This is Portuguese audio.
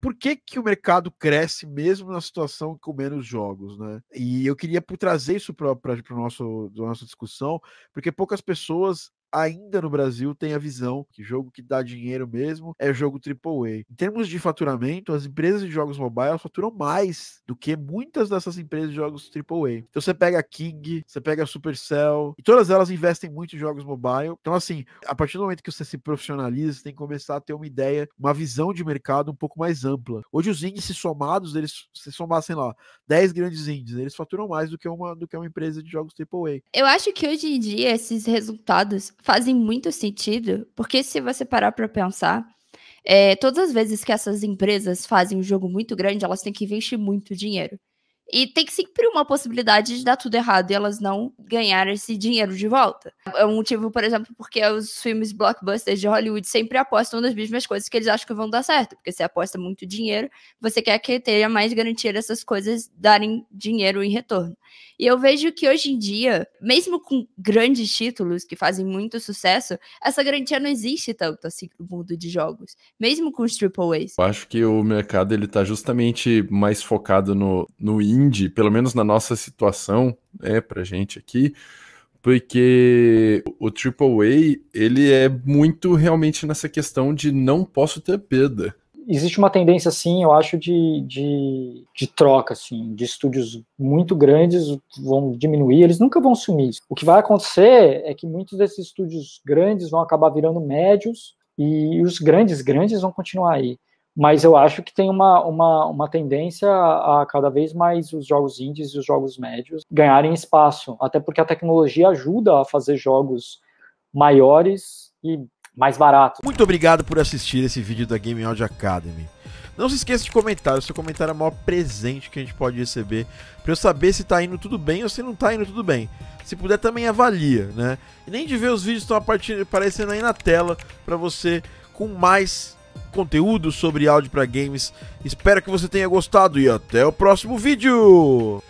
por que, que o mercado cresce mesmo na situação com menos jogos, né? E eu queria trazer isso para a nossa discussão, porque poucas pessoas ainda no Brasil tem a visão que jogo que dá dinheiro mesmo é jogo AAA. Em termos de faturamento, as empresas de jogos mobile faturam mais do que muitas dessas empresas de jogos AAA. Então você pega a King, você pega a Supercell, e todas elas investem muito em jogos mobile. Então assim, a partir do momento que você se profissionaliza, você tem que começar a ter uma ideia, uma visão de mercado um pouco mais ampla. Hoje os índices somados, eles se somassem lá 10 grandes índices, eles faturam mais do que uma do que uma empresa de jogos AAA. Eu acho que hoje em dia esses resultados fazem muito sentido, porque se você parar para pensar, é, todas as vezes que essas empresas fazem um jogo muito grande, elas têm que investir muito dinheiro. E tem sempre uma possibilidade de dar tudo errado e elas não ganharem esse dinheiro de volta. É um motivo, por exemplo, porque os filmes blockbusters de Hollywood sempre apostam nas mesmas coisas que eles acham que vão dar certo. Porque você aposta muito dinheiro, você quer que tenha mais garantia dessas coisas darem dinheiro em retorno. E eu vejo que hoje em dia, mesmo com grandes títulos que fazem muito sucesso, essa garantia não existe tanto assim no mundo de jogos, mesmo com os A's. Eu acho que o mercado ele tá justamente mais focado no, no indie, pelo menos na nossa situação, né, pra gente aqui porque o a ele é muito realmente nessa questão de não posso ter perda existe uma tendência, assim, eu acho, de, de, de, troca, assim, de estúdios muito grandes vão diminuir, eles nunca vão sumir. O que vai acontecer é que muitos desses estúdios grandes vão acabar virando médios e os grandes, grandes vão continuar aí. Mas eu acho que tem uma, uma, uma tendência a cada vez mais os jogos indies e os jogos médios ganharem espaço, até porque a tecnologia ajuda a fazer jogos maiores e mais barato. Muito obrigado por assistir esse vídeo da Game Audio Academy. Não se esqueça de comentar, o seu comentário é o maior presente que a gente pode receber para eu saber se está indo tudo bem ou se não está indo tudo bem. Se puder também avalia, né? E nem de ver os vídeos que estão aparecendo aí na tela para você com mais conteúdo sobre áudio para games. Espero que você tenha gostado e até o próximo vídeo.